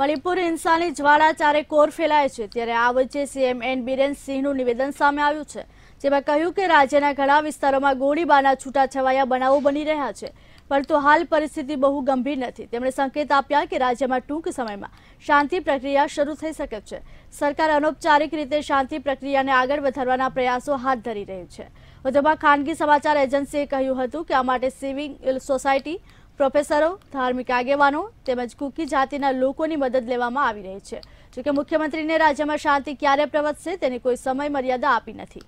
મણિપુર હિંસાની જ્વાળા ચારે કોર ફેલાય છે ત્યારે આ વચ્ચે સીએમ એન બિરેન સિંહનું નિવેદન સામે આવ્યું છે જેમાં કહ્યું કે રાજ્યના ઘણા વિસ્તારોમાં ગોળીબારના છૂટાછવાયા બનાવો બની રહ્યા છે પરંતુ હાલ પરિસ્થિતિ બહુ ગંભીર નથી તેમણે સંકેત આપ્યા કે રાજ્યમાં ટૂંક સમયમાં શાંતિ પ્રક્રિયા શરૂ થઈ શકે છે સરકાર અનૌપચારિક રીતે શાંતિ પ્રક્રિયાને આગળ વધારવાના પ્રયાસો હાથ ધરી રહી છે વધુમાં ખાનગી સમાચાર એજન્સીએ કહ્યું હતું કે આ માટે સિવિલ સોસાયટી પ્રોફેસરો ધાર્મિક આગેવાનો તેમજ કુકી જાતિના લોકોની મદદ લેવામાં આવી રહી છે જોકે મુખ્યમંત્રીને રાજ્યમાં શાંતિ ક્યારે પ્રવર્તશે તેની કોઈ સમય મર્યાદા આપી નથી